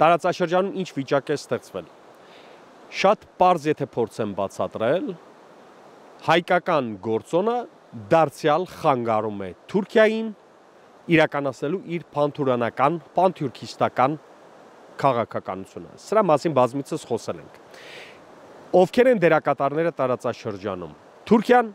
տարածաշրջանում ինչ վիճակ է ստեղծվել։ Շատ པարզ եթե փորձեմ բացատրել, հայկական գործոնը դարձյալ խանգարում է Թուրքիային իրականացնելու իր փանթուրանական, փանթյուրքիստական քաղաքականությունը։ Սրա մասին բազմիցս խոսել ենք։ Ովքեր են դերակատարները տարածաշրջանում։ Թուրքիան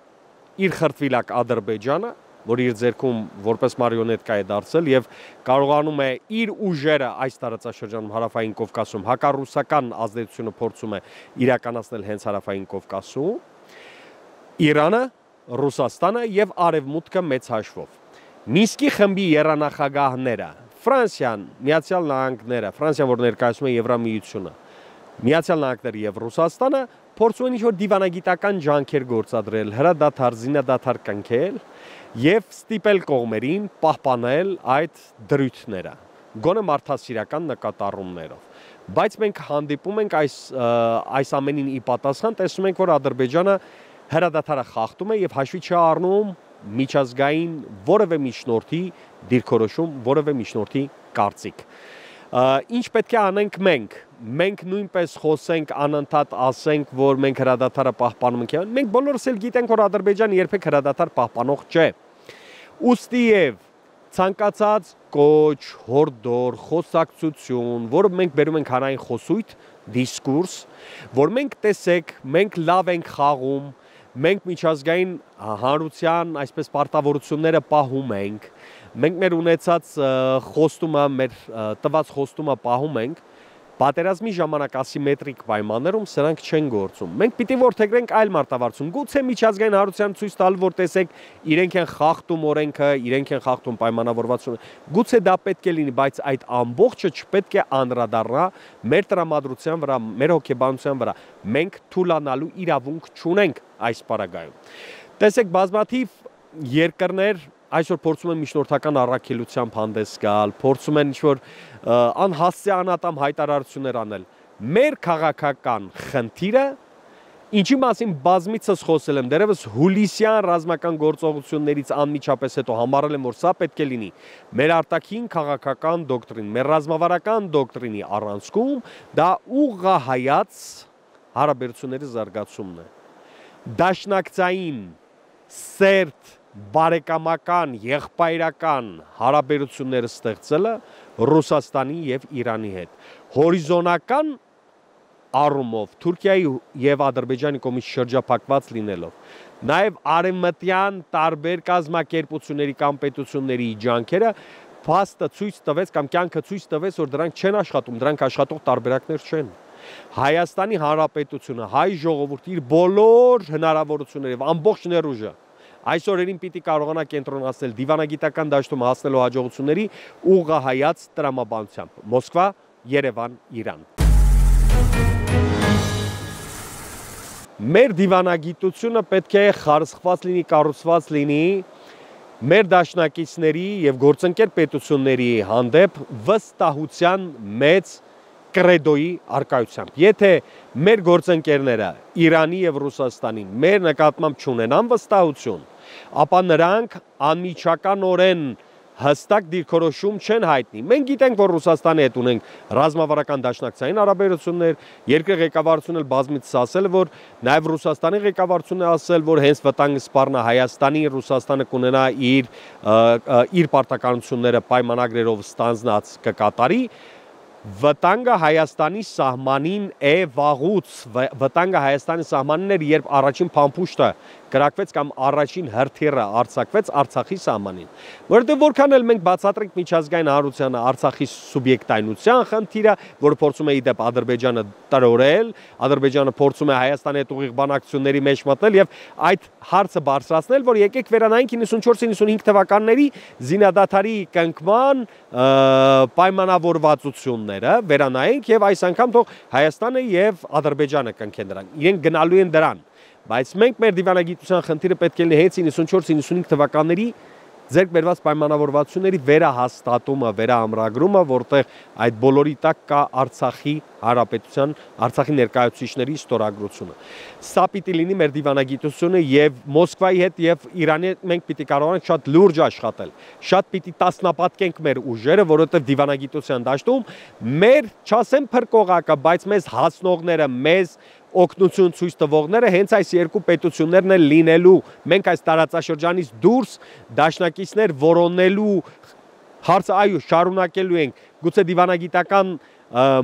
իր խրտվիլակ Ադրբեջանը որ իր ձերքում որպես մարիոնետկա է դարձել եւ կարողանում է իր ուժերը այս տարածաշրջանում հարավային Կովկասում հակառուսական ազդեցությունը փորձում է իրականացնել հենց հարավային Կովկասում Իրանը, Ռուսաստանը եւ Արևմուտքը մեծ հաշվով Մինսկի խմբի երանախագահները Ֆրանսիան, Միացյալ Նահանգները, Ֆրանսիան, որ ներկայացնում է Եվրամիությունը, Միացյալ Նահանգները եւ Ռուսաստանը փորձում են ինչ-որ դիվանագիտական ջանքեր գործադրել, հրադադար, զինադադար կնքել եւ ստիպել կողմերին պահպանել այդ դրույթները գոնը մարդասիրական նկատառումներով բայց մենք հանդիպում ենք այս այս ամենին ի պատասխան տեսնում ենք որ ադրբեջանը հրադադարը խախտում է եւ հաշվի չառնում միջազգային որևէ միջնորդի դիրքորոշում որևէ միջնորդի կարծիք ինչ պետք է անենք մենք մենք նույնպես խոսենք անընդհատ ասենք, որ մենք հրադադարը պահպանում ենք։ Մենք բոլորս էլ գիտենք, որ Ադրբեջանը երբեք հրադադար պահպանող չէ։ Ոստի եւ ցանկացած կոչ, հորդոր, խոսակցություն, որը մենք բերում ենք հանրային խոսույթ, դիսկուրս, որ մենք տեսեք, մենք լավ ենք խաղում, մենք միջազգային հանրության այսպես պարտավորությունները պահում ենք, մենք մեր ունեցած խոստումը, մեր տված խոստումը պահում ենք, Պատերազմի ժամանակ ասիմետրիկ պայմաններում սրանք չեն գործում։ Մենք պիտի որդեգրենք այլ մարտավարություն։ Գուցե միջազգային հարության ցույց տալ, որ տեսեք, իրենք են խախտում օրենքը, իրենք են խախտում պայմանավորվածությունը։ Գուցե դա պետք է լինի, բայց այդ ամբողջը չպետք է անդրադառնա մեր տրամադրության վրա, մեր հոգեբանության վրա։ Մենք թուլանալու իրավունք չունենք այս պարագայում։ Տեսեք, բազմաթիվ երկրներ այսօր փորձում են միջնորդական առաքելությամբ հանդես գալ, փորձում են ինչ-որ անհասցեանատամ հայտարարություններ անել։ Մեր քաղաքական խնդիրը Ինչի մասին բազմիցս խոսել եմ, դերևս հուլիսյան ռազմական գործողություններից անմիջապես հետո համարել եմ, որ սա պետք է լինի մեր արտաքին քաղաքական դոկտրին, մեր ռազմավարական դոկտրինի առանցքում դա ուղղահայաց հարաբերությունների զարգացումն է։ Դաշնակցային սերտ բարեկամական, եղբայրական հարաբերությունները ստեղծելը Ռուսաստանի եւ Իրանի հետ։ Հորիզոնական առումով Թուրքիայի եւ Ադրբեջանի կողմից շրջափակված լինելով, նաեւ արևմտյան տարբեր կազմակերպությունների կամ պետությունների ջանքերը փաստը ցույց տվեց կամ կյանքը ցույց տվեց, որ դրանք չեն աշխատում, դրանք աշխատող տարբերակներ չեն։ Հայաստանի Հանրապետությունը, հայ ժողովուրդի իր բոլոր հնարավորություններով ամբողջ ներուժը այս օրերին պիտի կարողանա կենտրոնացնել դիվանագիտական դաշտում հասնելու հաջողությունների ուղղահայաց տրամաբանությամբ։ Մոսկվա, Երևան, Իրան։ Մեր դիվանագիտությունը պետք է խարսխված լինի, կառուցված լինի մեր դաշնակիցների եւ գործընկեր պետությունների հանդեպ վստահության մեծ կրեդոյի արկայությամբ։ Եթե մեր գործընկերները Իրանի եւ Ռուսաստանին մեր նկատմամբ չունենան վստահություն, ապա նրանք անմիջականորեն հստակ դիրքորոշում չեն հայտնի։ Մենք գիտենք, որ Ռուսաստանի հետ ունենք ռազմավարական դաշնակցային հարաբերություններ, երկրի ղեկավարությունն էլ բազմիցս ասել, որ նաև Ռուսաստանի ղեկավարությունն է ասել, որ հենց վտանգը սպառնա Հայաստանին, Ռուսաստանը կունենա իր իր պարտականությունները պայմանագրերով ստանձնած կկատարի, վտանգը Հայաստանի սահմանին է վաղուց, վտանգը Հայաստանի սահմանին էր, երբ առաջին պամպուշտը գրակվեց կամ առաջին հրթիրը արձակվեց արցախի սահմանին։ Որտև որքան էլ մենք բացատրենք միջազգային հարությանը արցախի սուբյեկտայնության խնդիրը, որը փորձում է իդեպ ադրբեջանը տրորել, ադրբեջանը փորձում է Հայաստանի հետ ուղիղ բանակցությունների մեջ մտնել և այդ հարցը բարձրացնել, որ եկեք վերանայինք 94-95 թվականների զինադատարի կնքման պայմանավորվածությունն խնդիրները վերանայենք եւ այս անգամ թող Հայաստանը եւ Ադրբեջանը կնքեն դրան։ Իրենք գնալու են դրան։ Բայց մենք մեր դիվանագիտության խնդիրը պետք է լինի հենց 94-95 թվականների ձերկ բերված պայմանավորվածությունների վերահաստատումը, վերահամրագրումը, որտեղ այդ բոլորի տակ կա Արցախի հարաբերության Արցախի ներկայացուցիչների ստորագրությունը։ Սա պիտի լինի մեր դիվանագիտությունը եւ Մոսկվայի հետ եւ Իրանի հետ մենք պիտի կարողանանք շատ լուրջ աշխատել։ Շատ պիտի տասնապատկենք մեր ուժերը, որովհետեւ դիվանագիտության դաշտում մեր չասեմ փրկողակը, բայց մեզ հասնողները, մեզ օգնություն ցույց տվողները հենց այս երկու պետություններն են լինելու մենք այս տարածաշրջանից դուրս դաշնակիցներ որոնելու հարցը այո շարունակելու ենք գուցե դիվանագիտական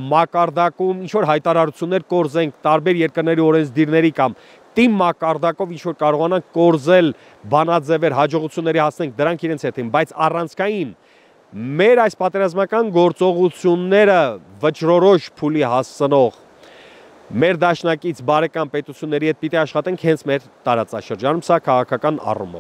մակարդակում ինչ որ հայտարարություններ կորզենք տարբեր երկրների օրենսդիրների կամ տիմ մակարդակով ինչ որ կարողանանք կորզել բանաձևեր հաջողությունների հասնենք դրանք իրենց հետ են բայց առանցքային մեր այս պատերազմական գործողությունները վճռորոշ փուլի հասցնող մեր դաշնակից բարեկամ պետությունների հետ պիտի աշխատենք հենց մեր տարածաշրջանում, սա քաղաքական առումով։